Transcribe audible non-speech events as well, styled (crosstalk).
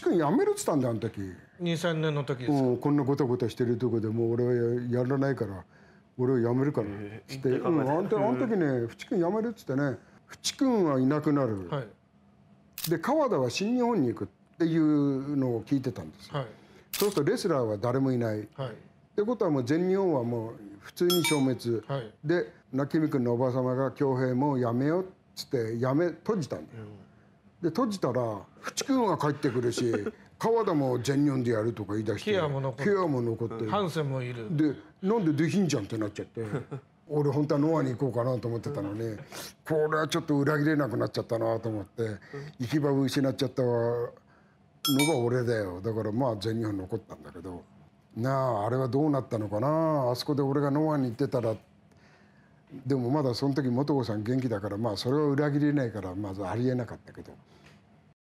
チ君やめるっつったんだあの時23年の時ですか、うこんなごたごたしてるとこでもう俺はやらないから俺はやめるからって、うん、あんあの時ね淵君やめるっつってね淵君はいなくなる、はい、で川田は新日本に行くっていうのを聞いてたんです、はい、そうするとレスラーは誰もいない、はい、ってことはもう全日本はもう普通に消滅、はい、で泣きみくんのおばあ様が恭平もうやめようっつってやめ閉じたんだよ、うんで閉じたら淵君が帰ってくるし (laughs) 川田も全日本でやるとか言い出してケアも残って残ってハンセンもいるでなんでできんじゃんってなっちゃって俺本当はノアに行こうかなと思ってたのにこれはちょっと裏切れなくなっちゃったなと思って行き場を失っちゃったのが俺だよだからまあ全日本残ったんだけどなああれはどうなったのかなあそこで俺がノアに行ってたらってでもまだその時元子さん元気だからまあそれは裏切れないからまずありえなかったけど。